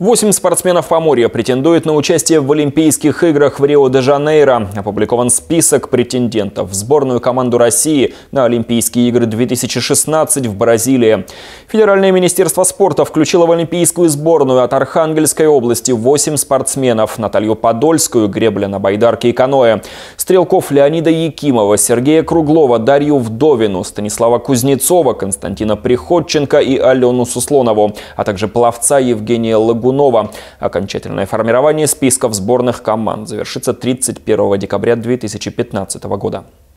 Восемь спортсменов Поморья претендуют на участие в Олимпийских играх в Рио-де-Жанейро. Опубликован список претендентов в сборную команду России на Олимпийские игры 2016 в Бразилии. Федеральное министерство спорта включило в Олимпийскую сборную от Архангельской области восемь спортсменов. Наталью Подольскую, гребля на байдарке и каноэ. Стрелков Леонида Якимова, Сергея Круглова, Дарью Вдовину, Станислава Кузнецова, Константина Приходченко и Алену Суслонову, а также пловца Евгения Лагуна Драгунова. Окончательное формирование списков сборных команд завершится 31 декабря 2015 года.